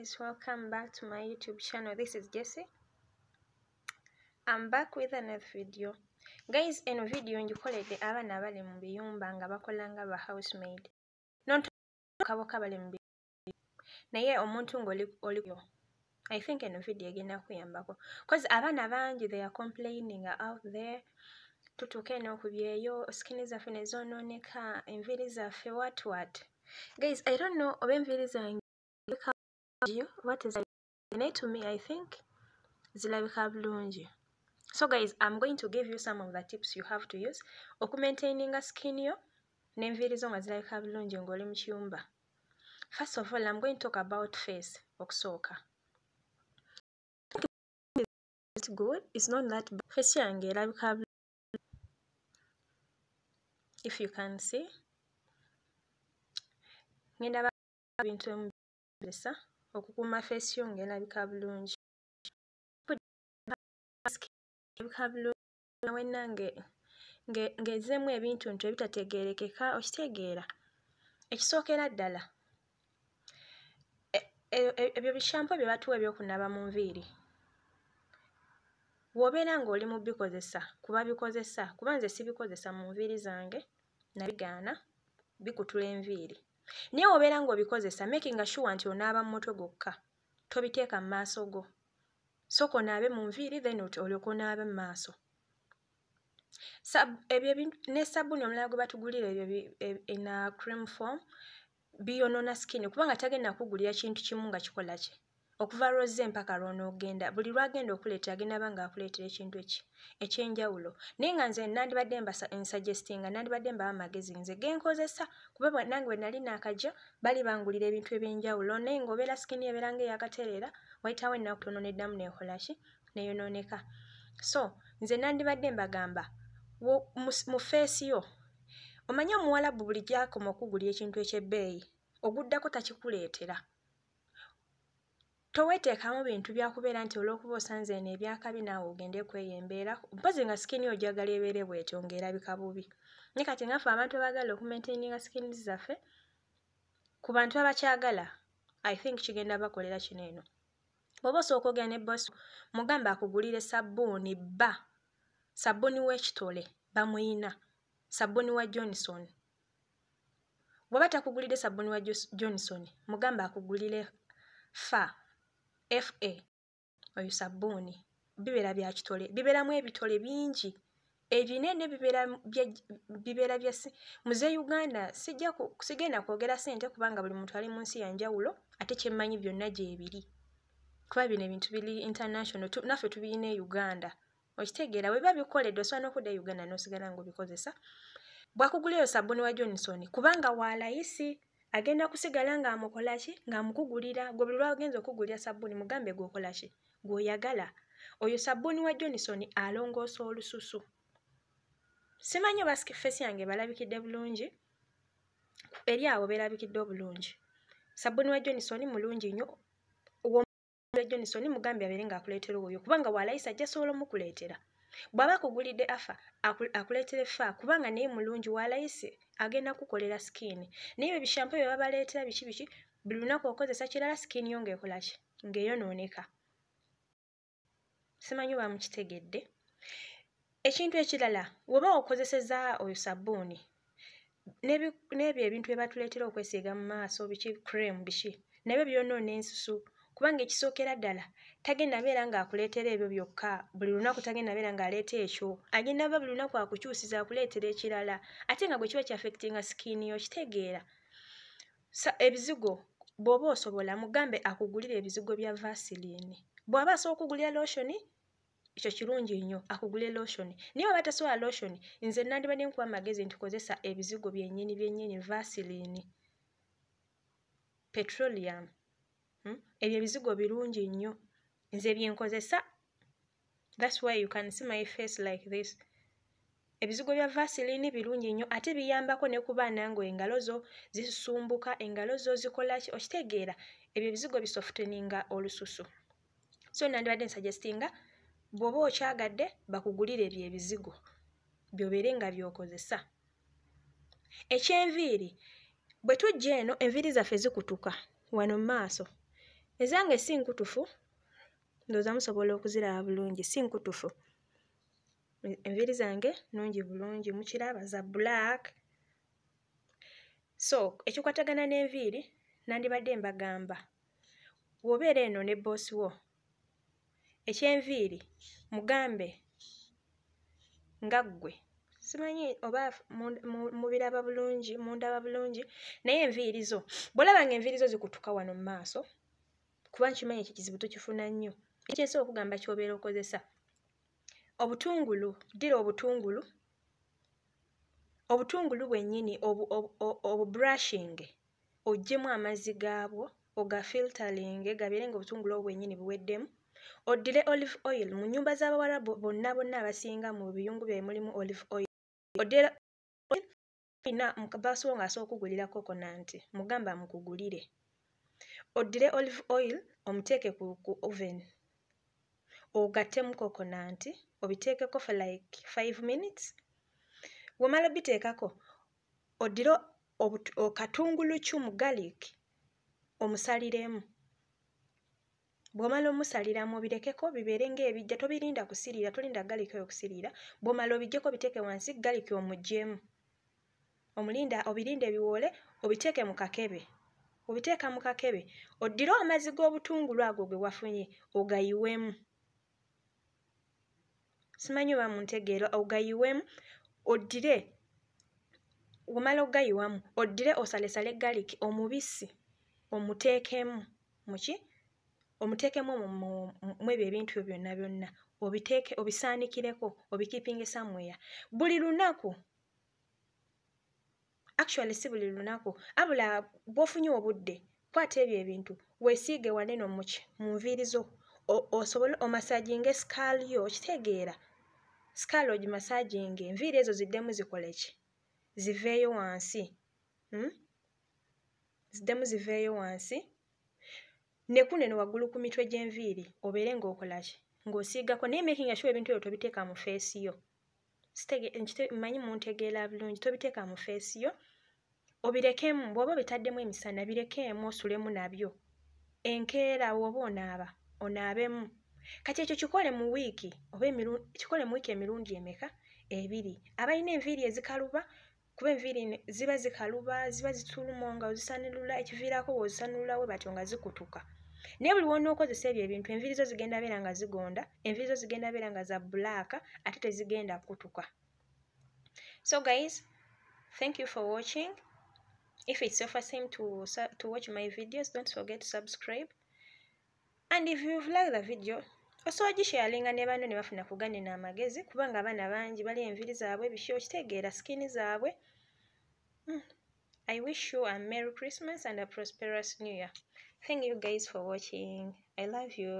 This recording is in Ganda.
guys welcome back to my youtube channel this is jesse i'm back with another video guys in video njikoledde abaana abali mu biyumba nga bakola nga ba housemaid nokaboka bali mu naye omuntu ngaoli i think eno video egenda kuyambako cause abaana bangi they are complaining out there tutuuke n'okubyeyo skini zaffe nezononeka enviri zaffe what what guys i don't know oba enviri zange you what is anatomy i think zilabika bulungi so guys i'm going to give you some of the tips you have to use okumaintaininga skin yo n'enviirizo nga zirabika bulungi ng'oli mu kiyumba first of all i'm going to talk about face okusooka good it's not that face yange erabika if you can see ngenda bintu emu bisa okukuuma feesi yo ng'erabika bulungi erabika bulungi nawenna ng'ezzeemu ebintu nti ebitategeerekeka okitegeera ekisookera ddala e, e, e, ebyo bishampo bye batuwa ebyokunaba mu nviiri wobeera ng'oli mu bikozesa kuba bikozesa kuba nze sibikozesa mu nviiri zange nabigaana bikutula enviiri naye obeera ng'obikozesa makinga sure nti onaaba mu mutwe gwokka tobiteeka mu maaso go soka onaabe mu nviiri then olyoke onaabe mu maaso ne sabuuni omulala gwe batugulira ebyo e, ena cream form biyonoona skin kubanga tagenda kugulira kintu kimu nga kikola ki okuva lw'ozze empaka lw'onoogenda buli lwagenda okuleeta agenda aba ngaakuleetera ekintu eki ekyenjawulo naye nga nze nandibadde ensuggestinga nandibadde mbawa amagezi nze genkozesa kuba nange bwe nali naakajja bali bangulira ebintu ebyenjawulo naye ngaobeera skini ebeeranga eyakateereera waitawo ennakutononeddamu neekolaki neeyonooneka so nze nandibadde mbagamba mu feesi yo omanyi omuwalabu buli gyakoma okugulira ekintu ekyebbeeyi oguddako takikuleetera toweteekamu bintu byakubeera nti olw'okuba osanze eno ebyakabi naawe ogende kweyo embeera mpozi nga skini ojagala ebeere bwetyo ng'erabika bubi naye kati ngaffe abantu abaagala okumaintaininga skini zaffe ku bantu abakyagala i think kigenda bakolera kino eno bw'oba osooka ogera ne bosi mugambe akugulire sabbuuni bba sabbuuni w'ekitole bamuyina sabbuuni wa johnson bw'oba takugulire sabbuuni wa johnson mugambe akugulire fa fa oyo sabbuuni bibeera bya kitole bibeeramu ebitole bingi ebinene bibeera bya muze uganda sigenda kwogera sente kubanga buli muntu ali mu nsi yanjawulo ate kyemmanyi byonna gyebiri kuba bino ebintu biri international naffe tubirina e uganda okitegeera weba bikoledde osobola n'okudda e uganda n'osigala ngaobikozesa bwakugulaeyo sabbuuni wa johnson kubanga wa layisi agenda kusigala ng'amukola ki ng'amukugulira gwe buli lwagenza okugulira sabbuuni mugambe gw'okola ki gw'oyagala oyo sabbuuni wa johnison alongoosa olususu simanyi obasikifesi yange balabikidde bulungi eri awo beerabikidde obulungi sabbuuni wa johnison mulungi nnyo wa johnison mugambe abeere ng'akuleetera oyo kubanga waalayisa ajja sobola omukuleetera bwaba akugulidde afa akuleetere fa kubanga naye mulungi walayise agenda kukolera skini naye ebishampo bye babaleetera biki biki buli lunaku okozesa kirala skini yo ngaekolaki ngaeyonooneka simanyi bamukitegedde ekintu ekirala weba okozeseza oyo sabbuuni n'ebyo ebintu bye batuleetera okwesiiga mu maaso biki cream biki nabyo byonoona ensusu kubanga ekisookera ddala tagenda abeera ng'akuleetera ebyo byokka buli lunaku tagenda abeera ng'aleeta ekyo agenda ba buli lunaku akukyusiza akuleetera ekirala ate nga bwe kiba kyaffectinga skiini okitegeera ebizigo bw'oba osobola mugambe akugulira ebizigo bya vasiliini bw'aba asobola okugulira lotioni ekyo kirungi nnyo akugule lotioni naye waba tasobola lotioni nze nandiba ne nkuba amagezi nti kozesa ebizigo byennyini byennyini vasiliini petroliyamu Hmm? ebyo ebizigo birungi nnyo nze byenkozesa thats why you can see my face like this ebizigo bya vasilini birungi nnyo ate biyambako ne ku baana ngo engalo zo zisumbuka engalo zo zikolaki okitegeera ebyo ebizigo bisofuteninga olususu so nandibadde nsuggestinga bw'oba okyagadde bakugulire ebyo ebizigo byobeere nga byokozesa ekyenviiri bwe tujja eno enviiri zaffe zikutuka wano mu maaso ezange si nkutufu ndooza musobola okuziraba bulungi si nkutufu enviri zange nungi bulungi mukiraba za black so ekikwatagana n'enviiri nandibadde mbagamba wobeera eno ne boosi wo ekyenviiri mugambe nga ggwe simanyi oba mubiraba bulungi mundaba bulungi naye enviiri zo bwolaba nga enviiri zo zikutuka wano mu maaso kuba nkimanyi ekizibu tukifuna nnyo ekyensobola okugamba kyobeera okozesa obutungulu ddira obutungulu obutungulu bwennyini obubrushing oggyemu amazzi gaabwo ogafiltalinge gabeere nga obutungulu obwo bwennyini buweddemu oddire olive oil mu nyumba z'abawala bonna bonna abasinga mu biyungu byabwe mulimu olive oil oddire ina mukabasuwo ng'asobola okugulira coconanti mugamba mukugulire oddire olive oil omuteeke ku, ku oven ogattemu kokonanti obiteekeko for like 5 minutes wemala obiteekako oddire okatungulu kyumu garlic omusaliremu bw'omala omusaliramu obirekeko bibeere ng'ebijja tobirinda kusiriira tolinda galik oyo okusiriira bw'omala obijjeko biteeke wansi galik omugyemu omulinda obirinda ebiwoole obiteeke mu kakebe obiteeka mu kakebe oddire amazzi g'obutungulu ago ge wafunye ogayiwemu simanyi oba muntegeero ogayiwemu oddire omala ogayiwamu oddire osalesale galiki omubisi omuteekemu muki omuteekemu mwebyo ebintu byo byonna byonna obiteeke obisaanikireko obikipingisamweya buli lunaku actually si buli lunaku abula bwofunye obudde kwata ebyo ebintu weesiige waneno muki mu nviirizo osobole omasajinge sikaali yo kitegeera sikaali ogimasajinge enviiri ezo ziddemu zikole ki ziveeyo wansi hmm? ziddemu ziveeyo wansi ne kuneno waggulu ku mitwe gy'enviiri obeere ng'okola ki ng'osiigako naye making asure ebintu ebyo tobiteeka mu feesi yo manyi muntegeera bulungi tobiteeka mu feesi yo obirekemu bw'oba obitaddemu emisana birekeemu osulemu nabyo enkeera bw'oba onaaba onaabemu kati ekyo kikole mu wiiki oba kikole mu wiiki emirundi emeka ebiri abalina enviiri ezikaluba kuba enviiri ziba zikaluba ziba zitulumo nga ozisanulula ekiviirako bw'ozisanululawe batyo nga zikutuka naye buli wona okozesa ebyo ebintu enviiri zo zigenda beera nga zigonda enviiri zo zigenda beera nga za bulaaka ate tezigenda kutuka so guys thank you for watching if it's your first time to, to watch my videos don't forget to subscribe and if you've liked the video also I just sharing. osobola ogisharinga ne banno ne bafuna ku ganena amagezi kubanga abaana bangi bali enviri zaabwe ebisyo kitegeera sikini zaabwe mm. i wish you a merry christmas and a prosperous new year thank you guys for watching i love you